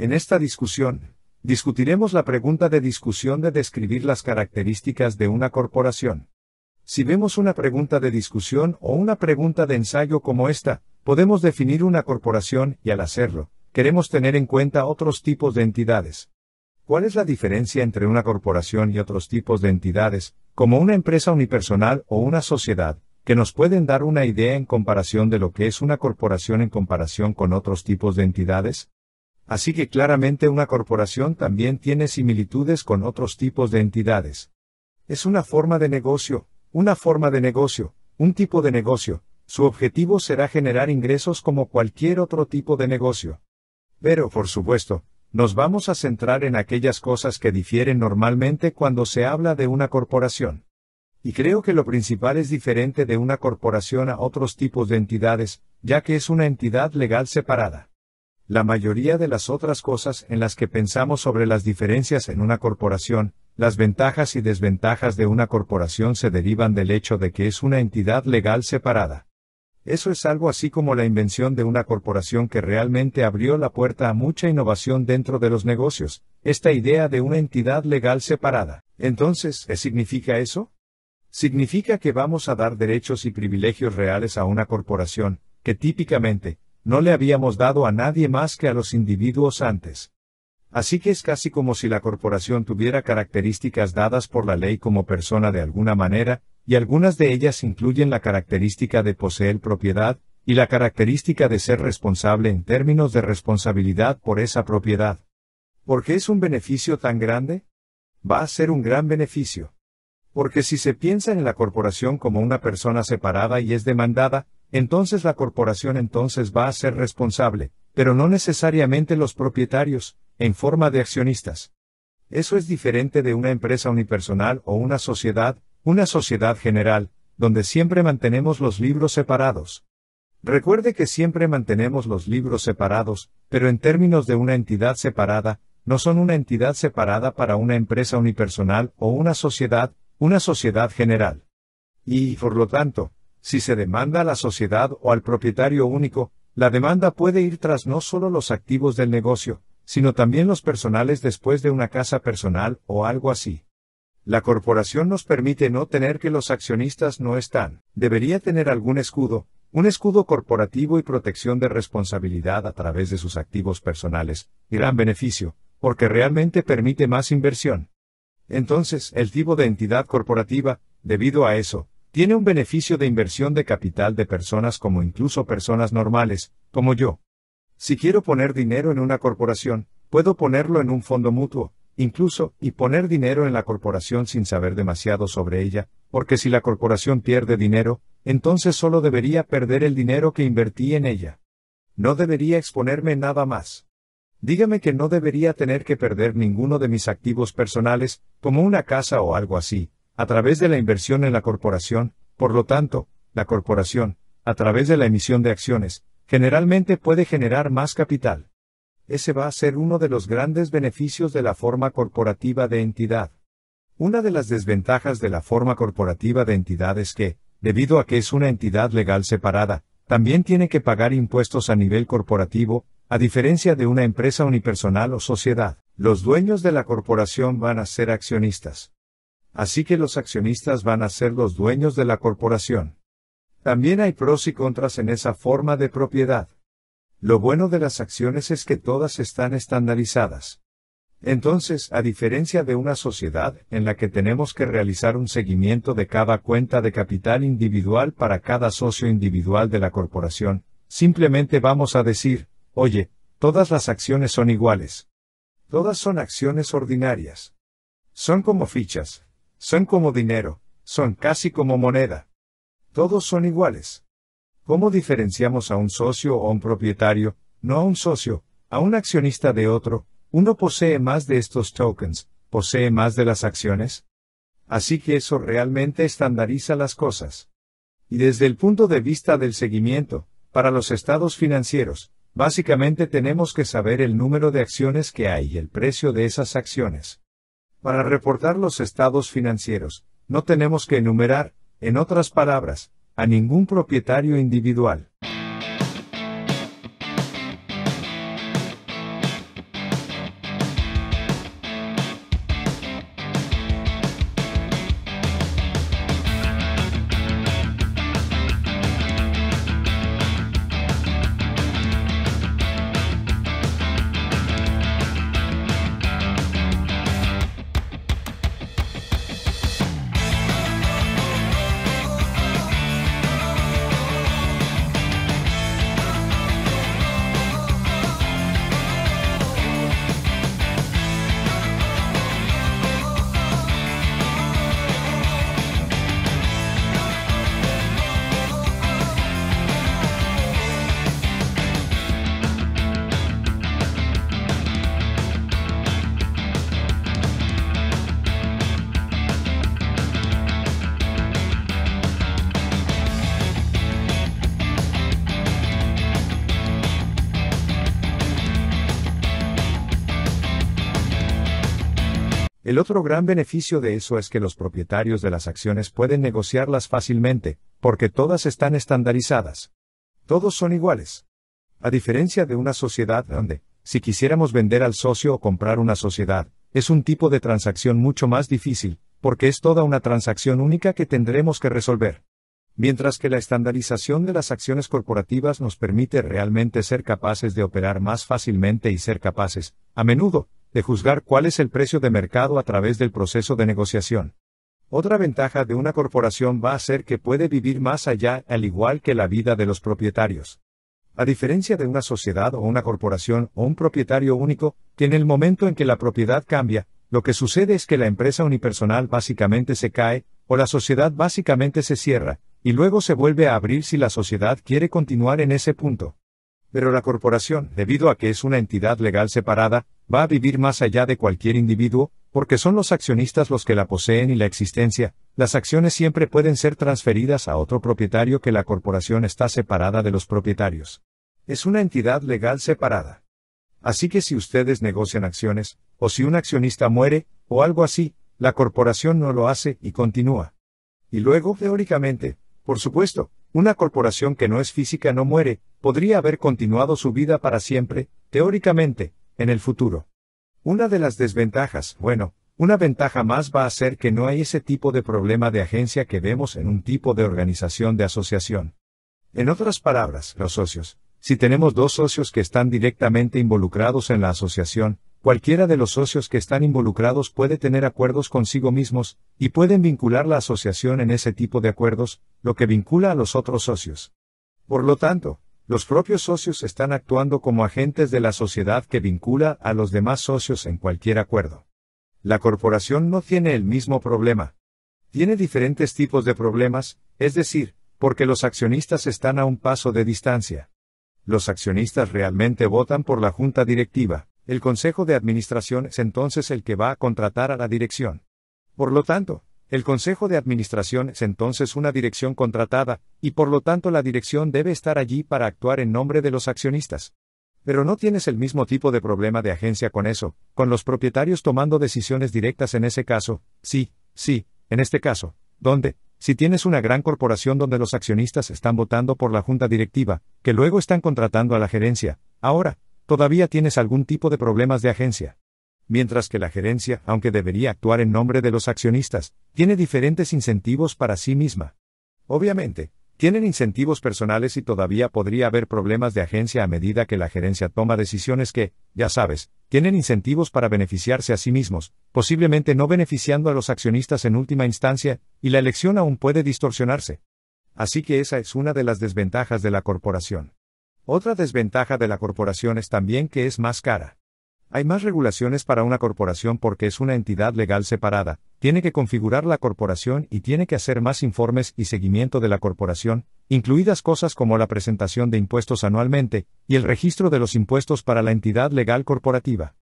En esta discusión, discutiremos la pregunta de discusión de describir las características de una corporación. Si vemos una pregunta de discusión o una pregunta de ensayo como esta, podemos definir una corporación y al hacerlo, queremos tener en cuenta otros tipos de entidades. ¿Cuál es la diferencia entre una corporación y otros tipos de entidades, como una empresa unipersonal o una sociedad, que nos pueden dar una idea en comparación de lo que es una corporación en comparación con otros tipos de entidades? Así que claramente una corporación también tiene similitudes con otros tipos de entidades. Es una forma de negocio, una forma de negocio, un tipo de negocio, su objetivo será generar ingresos como cualquier otro tipo de negocio. Pero, por supuesto, nos vamos a centrar en aquellas cosas que difieren normalmente cuando se habla de una corporación. Y creo que lo principal es diferente de una corporación a otros tipos de entidades, ya que es una entidad legal separada. La mayoría de las otras cosas en las que pensamos sobre las diferencias en una corporación, las ventajas y desventajas de una corporación se derivan del hecho de que es una entidad legal separada. Eso es algo así como la invención de una corporación que realmente abrió la puerta a mucha innovación dentro de los negocios, esta idea de una entidad legal separada. Entonces, ¿qué significa eso? Significa que vamos a dar derechos y privilegios reales a una corporación, que típicamente, no le habíamos dado a nadie más que a los individuos antes. Así que es casi como si la corporación tuviera características dadas por la ley como persona de alguna manera, y algunas de ellas incluyen la característica de poseer propiedad, y la característica de ser responsable en términos de responsabilidad por esa propiedad. ¿Por qué es un beneficio tan grande? Va a ser un gran beneficio. Porque si se piensa en la corporación como una persona separada y es demandada, entonces la corporación entonces va a ser responsable, pero no necesariamente los propietarios, en forma de accionistas. Eso es diferente de una empresa unipersonal o una sociedad, una sociedad general, donde siempre mantenemos los libros separados. Recuerde que siempre mantenemos los libros separados, pero en términos de una entidad separada, no son una entidad separada para una empresa unipersonal o una sociedad, una sociedad general. Y, por lo tanto, si se demanda a la sociedad o al propietario único, la demanda puede ir tras no solo los activos del negocio, sino también los personales después de una casa personal o algo así. La corporación nos permite no tener que los accionistas no están. Debería tener algún escudo, un escudo corporativo y protección de responsabilidad a través de sus activos personales. Gran beneficio, porque realmente permite más inversión. Entonces, el tipo de entidad corporativa, debido a eso, tiene un beneficio de inversión de capital de personas como incluso personas normales, como yo. Si quiero poner dinero en una corporación, puedo ponerlo en un fondo mutuo, incluso, y poner dinero en la corporación sin saber demasiado sobre ella, porque si la corporación pierde dinero, entonces solo debería perder el dinero que invertí en ella. No debería exponerme nada más. Dígame que no debería tener que perder ninguno de mis activos personales, como una casa o algo así, a través de la inversión en la corporación, por lo tanto, la corporación, a través de la emisión de acciones, generalmente puede generar más capital. Ese va a ser uno de los grandes beneficios de la forma corporativa de entidad. Una de las desventajas de la forma corporativa de entidad es que, debido a que es una entidad legal separada, también tiene que pagar impuestos a nivel corporativo, a diferencia de una empresa unipersonal o sociedad. Los dueños de la corporación van a ser accionistas así que los accionistas van a ser los dueños de la corporación. También hay pros y contras en esa forma de propiedad. Lo bueno de las acciones es que todas están estandarizadas. Entonces, a diferencia de una sociedad en la que tenemos que realizar un seguimiento de cada cuenta de capital individual para cada socio individual de la corporación, simplemente vamos a decir, oye, todas las acciones son iguales. Todas son acciones ordinarias. Son como fichas, son como dinero, son casi como moneda. Todos son iguales. ¿Cómo diferenciamos a un socio o un propietario, no a un socio, a un accionista de otro? Uno posee más de estos tokens, posee más de las acciones. Así que eso realmente estandariza las cosas. Y desde el punto de vista del seguimiento, para los estados financieros, básicamente tenemos que saber el número de acciones que hay y el precio de esas acciones. Para reportar los estados financieros, no tenemos que enumerar, en otras palabras, a ningún propietario individual. El otro gran beneficio de eso es que los propietarios de las acciones pueden negociarlas fácilmente, porque todas están estandarizadas. Todos son iguales. A diferencia de una sociedad donde, si quisiéramos vender al socio o comprar una sociedad, es un tipo de transacción mucho más difícil, porque es toda una transacción única que tendremos que resolver. Mientras que la estandarización de las acciones corporativas nos permite realmente ser capaces de operar más fácilmente y ser capaces, a menudo, de juzgar cuál es el precio de mercado a través del proceso de negociación. Otra ventaja de una corporación va a ser que puede vivir más allá, al igual que la vida de los propietarios. A diferencia de una sociedad o una corporación o un propietario único, que en el momento en que la propiedad cambia, lo que sucede es que la empresa unipersonal básicamente se cae, o la sociedad básicamente se cierra, y luego se vuelve a abrir si la sociedad quiere continuar en ese punto. Pero la corporación, debido a que es una entidad legal separada, va a vivir más allá de cualquier individuo, porque son los accionistas los que la poseen y la existencia, las acciones siempre pueden ser transferidas a otro propietario que la corporación está separada de los propietarios. Es una entidad legal separada. Así que si ustedes negocian acciones, o si un accionista muere, o algo así, la corporación no lo hace y continúa. Y luego, teóricamente, por supuesto, una corporación que no es física no muere, podría haber continuado su vida para siempre, teóricamente, en el futuro. Una de las desventajas, bueno, una ventaja más va a ser que no hay ese tipo de problema de agencia que vemos en un tipo de organización de asociación. En otras palabras, los socios, si tenemos dos socios que están directamente involucrados en la asociación, cualquiera de los socios que están involucrados puede tener acuerdos consigo mismos, y pueden vincular la asociación en ese tipo de acuerdos, lo que vincula a los otros socios. Por lo tanto, los propios socios están actuando como agentes de la sociedad que vincula a los demás socios en cualquier acuerdo. La corporación no tiene el mismo problema. Tiene diferentes tipos de problemas, es decir, porque los accionistas están a un paso de distancia. Los accionistas realmente votan por la junta directiva, el consejo de administración es entonces el que va a contratar a la dirección. Por lo tanto, el Consejo de Administración es entonces una dirección contratada, y por lo tanto la dirección debe estar allí para actuar en nombre de los accionistas. Pero no tienes el mismo tipo de problema de agencia con eso, con los propietarios tomando decisiones directas en ese caso, sí, sí, en este caso, donde, si tienes una gran corporación donde los accionistas están votando por la junta directiva, que luego están contratando a la gerencia, ahora, todavía tienes algún tipo de problemas de agencia mientras que la gerencia, aunque debería actuar en nombre de los accionistas, tiene diferentes incentivos para sí misma. Obviamente, tienen incentivos personales y todavía podría haber problemas de agencia a medida que la gerencia toma decisiones que, ya sabes, tienen incentivos para beneficiarse a sí mismos, posiblemente no beneficiando a los accionistas en última instancia, y la elección aún puede distorsionarse. Así que esa es una de las desventajas de la corporación. Otra desventaja de la corporación es también que es más cara. Hay más regulaciones para una corporación porque es una entidad legal separada, tiene que configurar la corporación y tiene que hacer más informes y seguimiento de la corporación, incluidas cosas como la presentación de impuestos anualmente, y el registro de los impuestos para la entidad legal corporativa.